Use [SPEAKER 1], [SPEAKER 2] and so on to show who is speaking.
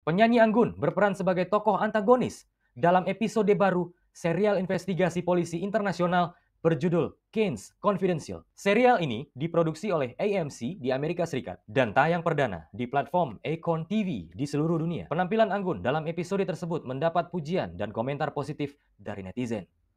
[SPEAKER 1] Penyanyi Anggun berperan sebagai tokoh antagonis dalam episode baru serial investigasi polisi internasional berjudul Keynes Confidential. Serial ini diproduksi oleh AMC di Amerika Serikat dan tayang perdana di platform Acorn TV di seluruh dunia. Penampilan Anggun dalam episode tersebut mendapat pujian dan komentar positif dari netizen.